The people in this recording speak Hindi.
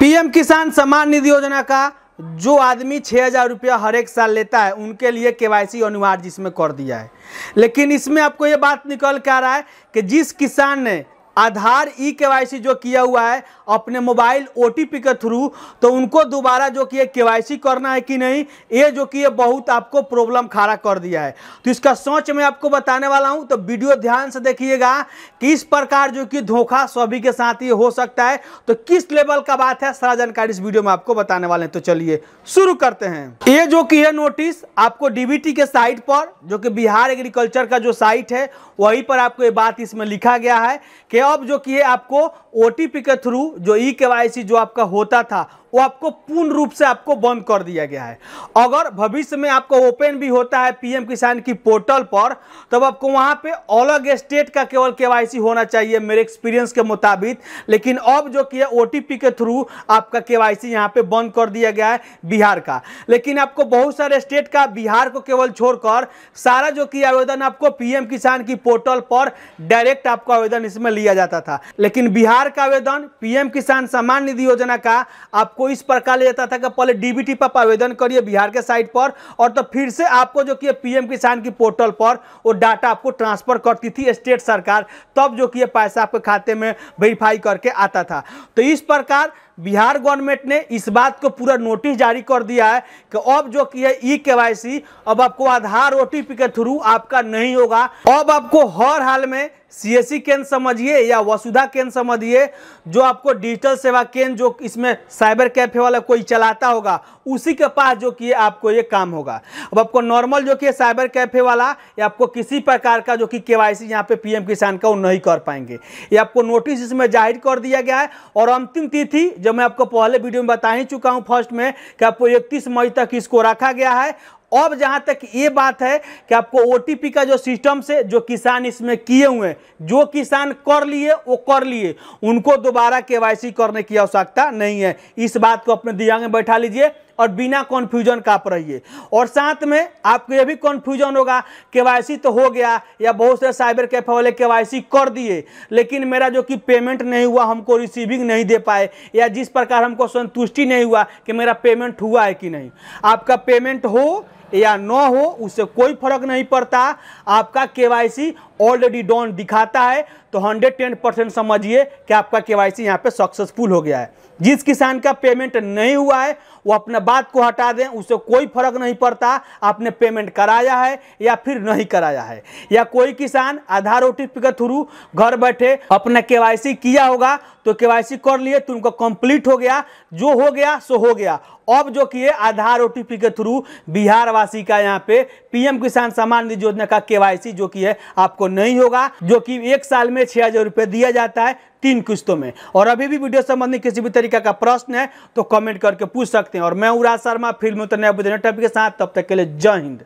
पीएम किसान सम्मान निधि योजना का जो आदमी छः हज़ार रुपया हर एक साल लेता है उनके लिए केवाईसी अनिवार्य इसमें कर दिया है लेकिन इसमें आपको ये बात निकल के आ रहा है कि जिस किसान ने आधार ई के जो किया हुआ है अपने मोबाइल ओ के थ्रू तो उनको दोबारा जो कि केवाईसी करना है कि नहीं ये जो कि बहुत आपको प्रॉब्लम खड़ा कर दिया है तो इसका सोच मैं आपको बताने वाला हूँ तो वीडियो ध्यान से देखिएगा कि इस प्रकार जो कि धोखा सभी के साथ ही हो सकता है तो किस लेवल का बात है सारा जानकारी इस वीडियो में आपको बताने वाले हैं तो चलिए शुरू करते हैं ये जो कि है नोटिस आपको डी के साइट पर जो कि बिहार एग्रीकल्चर का जो साइट है वहीं पर आपको ये बात इसमें लिखा गया है कि जॉब जो कि है आपको ओ के थ्रू जो ई e के जो आपका होता था वो आपको पूर्ण रूप से आपको बंद कर दिया गया है अगर भविष्य में आपको ओपन भी होता है पीएम किसान की पोर्टल पर तब आपको वहाँ पे अलग स्टेट का केवल के होना चाहिए मेरे एक्सपीरियंस के मुताबिक लेकिन अब जो कि है ओटीपी के थ्रू आपका केवाईसी यहाँ पे बंद कर दिया गया है बिहार का लेकिन आपको बहुत सारे स्टेट का बिहार को केवल छोड़कर सारा जो कि आवेदन आपको पीएम किसान की पोर्टल पर डायरेक्ट आपको आवेदन इसमें लिया किया जाता था लेकिन बिहार का आवेदन पीएम किसान सम्मान निधि योजना का आपको इस प्रकार लिया जाता था कि पहले डीबीटी पर आवेदन करिए बिहार के साइट पर और तो फिर से आपको जो कि पीएम किसान की पोर्टल पर वो डाटा आपको ट्रांसफर करती थी स्टेट सरकार तब जो कि पैसा आपके खाते में वेरीफाई करके आता था तो इस प्रकार बिहार गवर्नमेंट ने इस बात को पूरा नोटिस जारी कर दिया है कि अब जो कि है ई के अब आपको आधार ओ के थ्रू आपका नहीं होगा अब आपको हर हाल में सीएससी e केंद्र समझिए या वसुधा केंद्र समझिए जो आपको डिजिटल सेवा केंद्र जो इसमें साइबर कैफे वाला कोई चलाता होगा उसी के पास जो कि आपको ये काम होगा अब आपको नॉर्मल जो कि साइबर कैफे वाला या आपको किसी प्रकार का जो कि के वाई सी यहाँ पे पीएम किसान का वो नहीं कर पाएंगे ये आपको नोटिस इसमें जाहिर कर दिया गया है और अंतिम तिथि जो मैं आपको पहले वीडियो में बता ही चुका हूँ फर्स्ट में कि आपको इकतीस मई तक इसको रखा गया है अब जहां तक ये बात है कि आपको ओटीपी का जो सिस्टम से जो किसान इसमें किए हुए हैं जो किसान कर लिए वो कर लिए उनको दोबारा केवाईसी करने की आवश्यकता नहीं है इस बात को अपने दिमाग में बैठा लीजिए और बिना कन्फ्यूजन का आप रहिए और साथ में आपको यह भी कन्फ्यूजन होगा केवाईसी तो हो गया या बहुत से साइबर कैफे वाले केवाईसी कर दिए लेकिन मेरा जो कि पेमेंट नहीं हुआ हमको रिसीविंग नहीं दे पाए या जिस प्रकार हमको संतुष्टि नहीं हुआ कि मेरा पेमेंट हुआ है कि नहीं आपका पेमेंट हो या न हो उससे कोई फर्क नहीं पड़ता आपका केवाईसी ऑलरेडी डॉन दिखाता है तो 110 परसेंट समझिए कि आपका के वाई सी यहाँ पर सक्सेसफुल हो गया है जिस किसान का पेमेंट नहीं हुआ है वो अपने बात को हटा दें उसे कोई फर्क नहीं पड़ता आपने पेमेंट कराया है या फिर नहीं कराया है या कोई किसान आधार ओ के थ्रू घर बैठे अपने के किया होगा तो के कर लिए तो उनका कंप्लीट हो गया जो हो गया सो हो गया अब जो किए आधार ओ के थ्रू बिहारवासी का यहाँ पे पीएम किसान सम्मान निधि योजना का केवाईसी जो किए है आपको नहीं होगा जो कि एक साल में छः हज़ार रुपये दिया जाता है तीन किस्तों में और अभी भी वीडियो संबंधी किसी भी तरीका का प्रश्न है तो कमेंट करके पूछ सकते हैं और मैं उराज शर्मा फिल्म उतरने टॉपिक के साथ तब तक के लिए जय हिंद